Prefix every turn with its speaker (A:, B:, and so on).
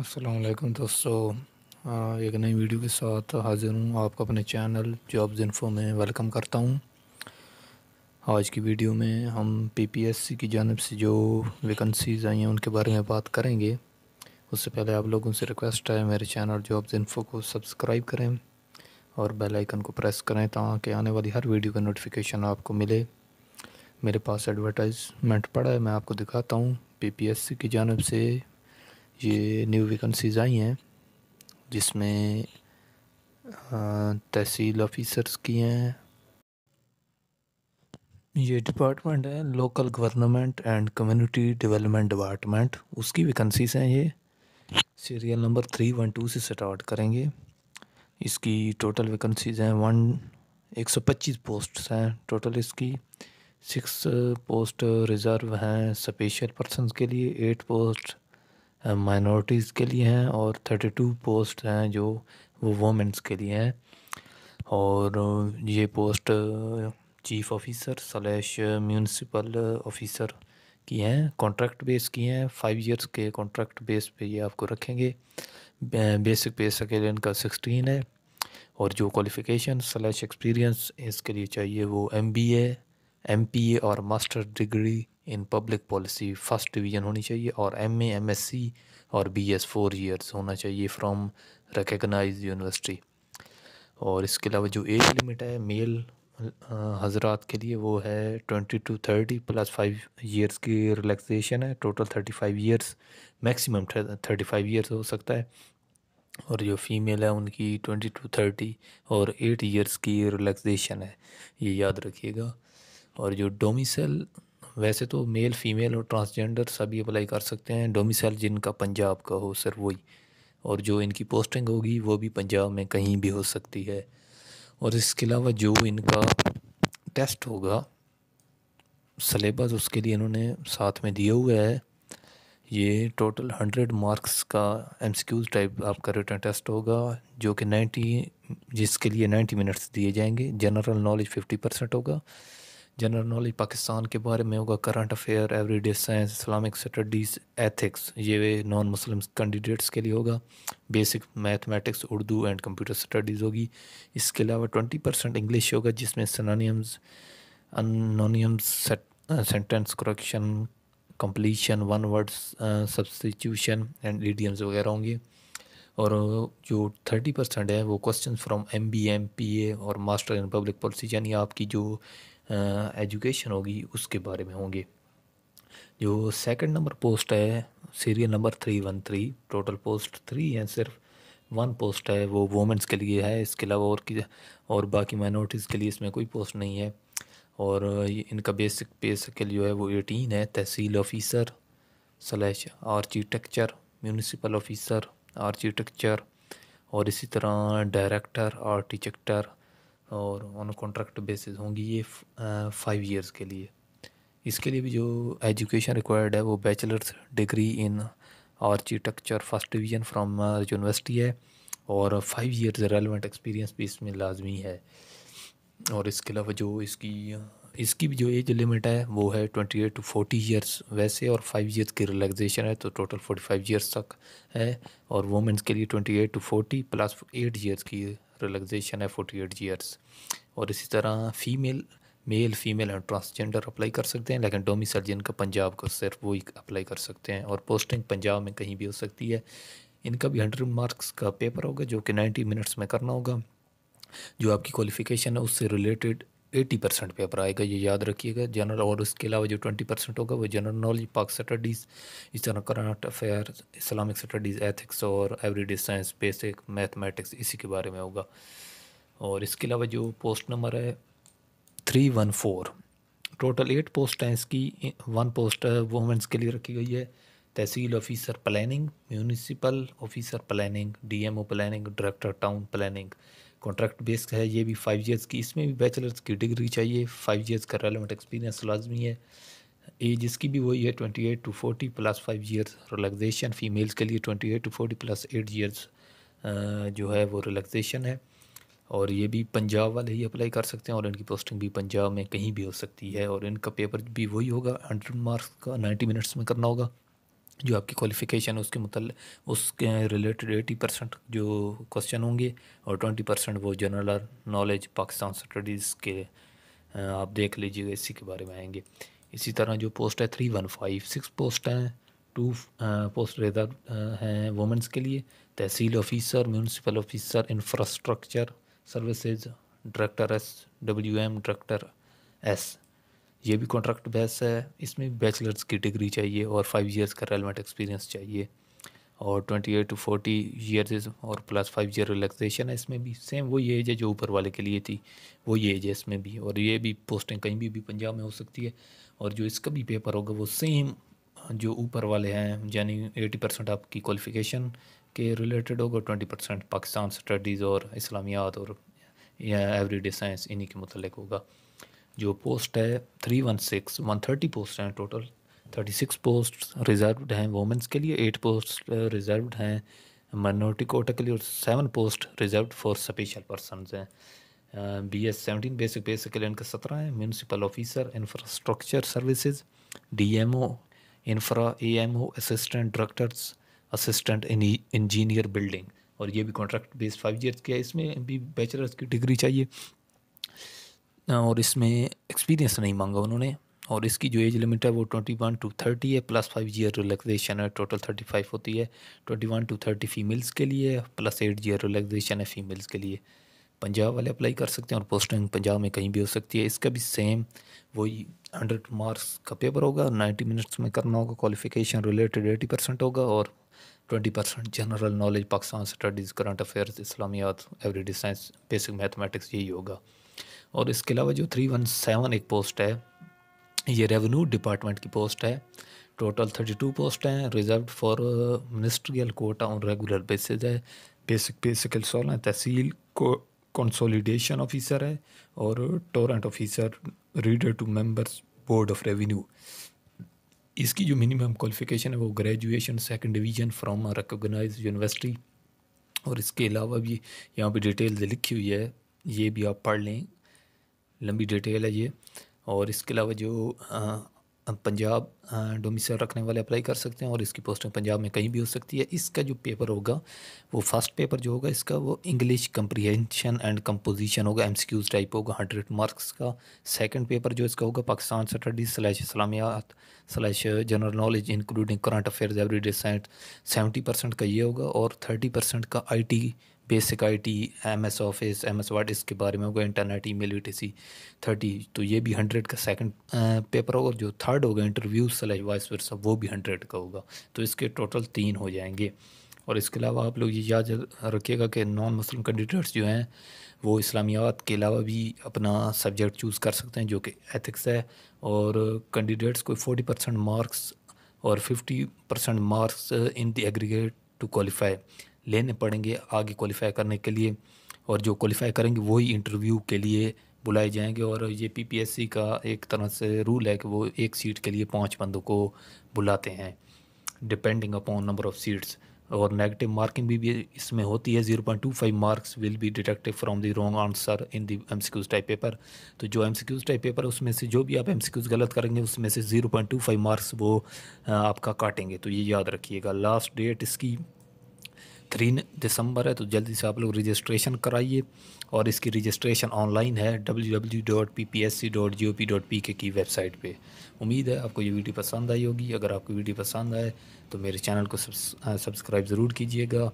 A: असलम दोस्तों एक नई वीडियो के साथ हाज़िर हूँ आपको अपने चैनल जॉब्स इन्फो में वेलकम करता हूँ आज की वीडियो में हम पीपीएससी की जानब से जो वैकेंसीज़ आई हैं उनके बारे में बात करेंगे उससे पहले आप लोगों से रिक्वेस्ट है मेरे चैनल जॉब्स इन्फो को सब्सक्राइब करें और बेल आइकन को प्रेस करें ताकि आने वाली हर वीडियो का नोटिफिकेशन आपको मिले मेरे पास एडवर्टाइजमेंट पड़ा है मैं आपको दिखाता हूँ पी की जानब से ये न्यू वैकेंसीज आई हैं जिसमें तहसील ऑफिसर्स की हैं ये डिपार्टमेंट है local government and community development department उसकी वैकेंसीज हैं ये serial number three one two से स्टार्ट करेंगे इसकी टोटल वैकेंसीज हैं वन एक सौ पच्चीस पोस्ट हैं टोटल इसकी सिक्स पोस्ट रिज़र्व हैं स्पेशल पर्सन के लिए एट पोस्ट माइनॉरिटीज़ के लिए हैं और थर्टी टू पोस्ट हैं जो वो वोमेंस के लिए हैं और ये post chief officer slash municipal officer की हैं कॉन्ट्रैक्ट बेस की हैं फाइव इयर्स के कॉन्ट्रैक्ट बेस पे ये आपको रखेंगे बेसिक पे स्केल इनका सिक्सटीन है और जो क्वालिफ़िकेशन स्लैश एक्सपीरियंस इसके लिए चाहिए वो M B M P A और master degree in public policy first division होनी चाहिए और M A M S C और बी एस फोर ईयर्स होना चाहिए फ्रॉम रिकगनाइज यूनिवर्सिटी और इसके अलावा जो एज लिमिट है मेल हजरात के लिए वो है twenty to thirty plus five years की रिलैक्सेशन है total thirty five years maximum thirty five years हो सकता है और जो फीमेल है उनकी ट्वेंटी टू थर्टी और एट ईयर्स की रिलैक्सेशन है ये याद रखिएगा और जो डोमिसल वैसे तो मेल फीमेल और ट्रांसजेंडर सभी अप्लाई कर सकते हैं डोमिसाइल जिनका पंजाब का हो सर वही और जो इनकी पोस्टिंग होगी वो भी पंजाब में कहीं भी हो सकती है और इसके अलावा जो इनका टेस्ट होगा सलेबस उसके लिए इन्होंने साथ में दिया हुआ है ये टोटल हंड्रेड मार्क्स का एम टाइप आपका रिटर्न टेस्ट होगा जो कि नाइन्टी जिसके लिए नाइन्टी मिनट्स दिए जाएंगे जनरल नॉलेज फिफ्टी परसेंट होगा जनरल नॉलेज पाकिस्तान के बारे में होगा current affair everyday science Islamic studies ethics ये वे नॉन मुस्लिम कैंडिडेट्स के लिए होगा basic mathematics Urdu and computer studies होगी इसके अलावा ट्वेंटी परसेंट इंग्लिश होगा जिसमें synonyms antonyms sentence correction completion one word substitution and idioms वगैरह होंगे और जो थर्टी परसेंट है वो question from M B M P A और मास्टर इन पब्लिक पॉलिसी यानी आपकी जो एजुकेशन होगी उसके बारे में होंगे जो सेकंड नंबर पोस्ट है serial number three one three total post three है सिर्फ वन पोस्ट है वो वोमेंस के लिए है इसके अलावा और की और बाकी माइनॉरिटीज़ के लिए इसमें कोई पोस्ट नहीं है और इनका बेसिक पे स्केल जो है वो एटीन है tehsil officer slash architecture municipal officer architecture और इसी तरह डायरेक्टर आर्टिटेक्टर और ऑन कॉन्ट्रैक्ट बेसिस होंगी ये फाइव ईयर्स के लिए इसके लिए भी जो एजुकेशन रिक्वायर्ड है वो bachelor's degree in architecture first division from university है और फाइव ईयर्स रेलिवेंट एक्सपीरियंस भी इसमें लाजमी है और इसके अलावा जो इसकी इसकी भी जो एज लिमिट है वो है twenty eight to forty years वैसे और फाइव ईयर्स की रिलैक्सेशन है तो टोटल फोर्टी फाइव ईयर्स तक है और वुमेंस के लिए twenty eight to forty plus eight years की रिलैक्सेशन है फोर्टी एट जीयर्स और इसी तरह female male female and transgender apply कर सकते हैं लेकिन डोमी सर्जन का पंजाब का सिर्फ वो ही अप्लाई कर सकते हैं और पोस्टिंग पंजाब में कहीं भी हो सकती है इनका भी हंड्रेड मार्क्स का पेपर होगा जो कि नाइन्टी मिनट्स में करना होगा जो आपकी क्वालिफिकेशन है उससे रिलेटेड एटी परसेंट पेपर आएगा ये याद रखिएगा जनरल और उसके अलावा जो ट्वेंटी परसेंट होगा वो जनरल नॉलेज पाक स्टडीज़ इस तरह current affair Islamic studies ethics और एवरीडे साइंस बेसिक मैथमेटिक्स इसी के बारे में होगा और इसके अलावा जो पोस्ट नंबर है three one four total eight post हैं इसकी वन पोस्ट वुमेंस के लिए रखी गई है tehsil officer planning municipal officer planning DMO planning director town planning contract based है ये भी फाइव ईयर्स की इसमें भी बैचलर्स की डिग्री चाहिए फाइव ईयर्स का रेलिवेंट एक्सपीरियंस लाजमी है एज इसकी भी वही है twenty eight to forty plus five years relaxation females के लिए twenty eight to forty plus eight years जो है वो रिलैक्सेशन है और ये भी पंजाब वाले ही अप्लाई कर सकते हैं और इनकी पोस्टिंग भी पंजाब में कहीं भी हो सकती है और इनका पेपर भी वही होगा हंड्रेड मार्क्स का नाइन्टी मिनट्स में करना होगा जो आपकी क्वालिफ़िकेशन है उसके मुतल उसके रिलेटेड एटी परसेंट जो क्वेश्चन होंगे और ट्वेंटी परसेंट वो जनरल नॉलेज पाकिस्तान स्टडीज़ के आप देख लीजिएगा इसी के बारे में आएंगे इसी तरह जो पोस्ट है three one five six post हैं टू पोस्ट रिजर्व हैं वुमेंस के लिए tehsil officer municipal officer infrastructure services director S W M director S ये भी कॉन्ट्रैक्ट बेस है इसमें बैचलर्स की डिग्री चाहिए और फाइव इयर्स का रेलमेंट एक्सपीरियंस चाहिए और twenty eight to forty years और प्लस फाइव ईयर रिलैक्सेशन है इसमें भी सेम वही एज है जो ऊपर वाले के लिए थी वही एज है इसमें भी और ये भी पोस्टिंग कहीं भी, भी पंजाब में हो सकती है और जो इसका भी पेपर होगा वो सेम जो ऊपर वाले हैं यानी एटी परसेंट आपकी क्वालिफिकेशन के रिलेटेड होगा ट्वेंटी परसेंट पाकिस्तान स्टडीज़ और इस्लामियात और एवरीडे साइंस इन्हीं के मतलब होगा जो पोस्ट है three one six one thirty post हैं total thirty six post reserve हैं वोमेंस के लिए एट पोस्ट रिजर्व हैं माइनॉरिटी कोटा के लिए और seven post reserve for special person हैं B S seventeen basic basic के लिए इनका सत्रह है municipal officer infrastructure services D M O infra A M O assistant directors assistant engineer building और ये भी कॉन्ट्रैक्ट बेस्ड फाइव ईयर्स है इसमें भी बैचलर्स की डिग्री चाहिए और इसमें एक्सपीरियंस नहीं मांगा उन्होंने और इसकी जो एज लिमिट है वो ट्वेंटी वन टू थर्टी है प्लस फाइव ईयर रिलैक्सेशन है टोटल थर्टी फाइव होती है twenty one two thirty females के लिए प्लस एट ईयर रिलैक्सेशन है फीमेल्स के लिए पंजाब वाले अप्लाई कर सकते हैं और पोस्टिंग पंजाब में कहीं भी हो सकती है इसका भी सेम वही हंड्रेड मार्क्स का पेपर होगा नाइन्टी मिनट्स में करना होगा क्वालिफिकेशन रिलेटेड एटी परसेंट होगा और twenty percent general knowledge Pakistan studies current affairs इस्लामियात एवरीडे साइंस बेसिक मैथमेटिक्स यही होगा और इसके अलावा जो थ्री वन सेवन एक पोस्ट है ये रेवेन्यू डिपार्टमेंट की पोस्ट है टोटल थर्टी टू पोस्ट हैं reserve for ministerial quota on regular basis है बेसिक बेसिकल सोलह तहसील को कंसोलिडेशन ऑफिसर है और टोरेंट officer reader to members board of revenue इसकी जो मिनिमम क्वालिफिकेशन है वो graduation second division from recognise university और इसके अलावा भी यहाँ पे डिटेल्स लिखी हुई है ये भी आप पढ़ लें लंबी डिटेल है ये और इसके अलावा जो आ, पंजाब डोमिसाइल रखने वाले अप्लाई कर सकते हैं और इसकी पोस्टिंग पंजाब में कहीं भी हो सकती है इसका जो पेपर होगा वो फर्स्ट पेपर जो होगा इसका वो इंग्लिश कंप्रीहेंशन एंड कंपोजिशन होगा एमसीक्यूज टाइप होगा हंड्रेड मार्क्स का सेकंड पेपर जो इसका होगा पाकिस्तान स्टडीज स्लैश इस्लामियात slash general knowledge including current affairs everyday seventy percent का ये होगा और थर्टी परसेंट का I basic IT MS office MS word इसके बारे में होगा इंटरनेट ईमेल सी थर्टी तो ये भी हंड्रेड का सेकंड पेपर होगा जो थर्ड होगा इंटरव्यू सलेज वाइस वर्सा वो भी हंड्रेड का होगा तो इसके टोटल तीन हो जाएंगे और इसके अलावा आप लोग ये याद रखिएगा कि नॉन मुस्लिम कैंडिडेट्स जो हैं वो इस्लामियात के अलावा भी अपना सब्जेक्ट चूज़ कर सकते हैं जो कि एथिक्स है और कैंडिडेट्स को फोर्टी परसेंट मार्क्स और fifty percent marks in the aggregate to qualify लेने पड़ेंगे आगे क्वालिफाई करने के लिए और जो क्वालिफाई करेंगे वही इंटरव्यू के लिए बुलाए जाएंगे और ये पीपीएससी का एक तरह से रूल है कि वो एक सीट के लिए पाँच बंदों को बुलाते हैं depending upon number of seats और नेगेटिव मार्किंग भी, भी इसमें होती है zero point two five marks will be detected from the wrong answer in the M C Qs type paper तो जो M C Qs type paper उसमें से जो भी आप एम सी क्यूज़ गलत करेंगे उसमें से zero point two five marks वो आपका काटेंगे तो ये याद रखिएगा लास्ट डेट इसकी थ्री दिसंबर है तो जल्दी से आप लोग रजिस्ट्रेशन कराइए और इसकी रजिस्ट्रेशन ऑनलाइन है W W dot P P S C dot G O P dot P K की वेबसाइट पे उम्मीद है आपको ये वीडियो पसंद आई होगी अगर आपको वीडियो पसंद आए तो मेरे चैनल को सब्सक्राइब ज़रूर कीजिएगा